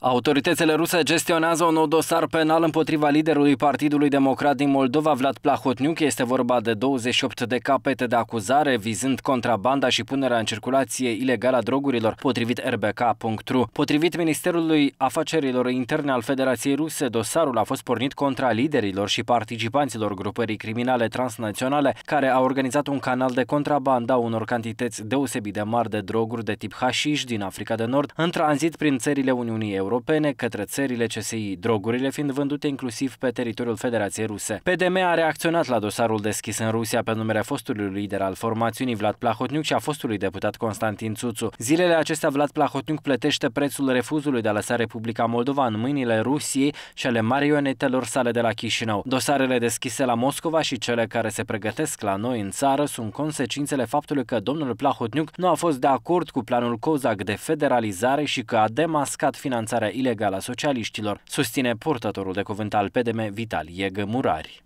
Autoritățile ruse gestionează un nou dosar penal împotriva liderului Partidului Democrat din Moldova, Vlad Plahotniuc. Este vorba de 28 de capete de acuzare vizând contrabanda și punerea în circulație ilegală a drogurilor, potrivit rbk.ru. Potrivit Ministerului Afacerilor Interne al Federației Ruse, dosarul a fost pornit contra liderilor și participanților grupării criminale transnaționale care au organizat un canal de contrabanda unor cantități deosebit de mari de droguri de tip hashish din Africa de Nord în tranzit prin țările Uniunii Europene europene către țările CSI, drogurile fiind vândute inclusiv pe teritoriul Federației Ruse. PDM a reacționat la dosarul deschis în Rusia pe numele fostului lider al formațiunii Vlad Plahotniuc și a fostului deputat Constantin Țuțu. Zilele acestea Vlad Plahotniuc plătește prețul refuzului de a lăsa Republica Moldova în mâinile Rusiei și ale marionetelor sale de la Chișinău. Dosarele deschise la Moscova și cele care se pregătesc la noi în țară sunt consecințele faptului că domnul Plahotniuc nu a fost de acord cu planul COZAC de federalizare și că a demascat finanțarea finanțarea ilegală a socialiștilor, susține purtătorul de cuvânt al PDM Vital Iegă Murari.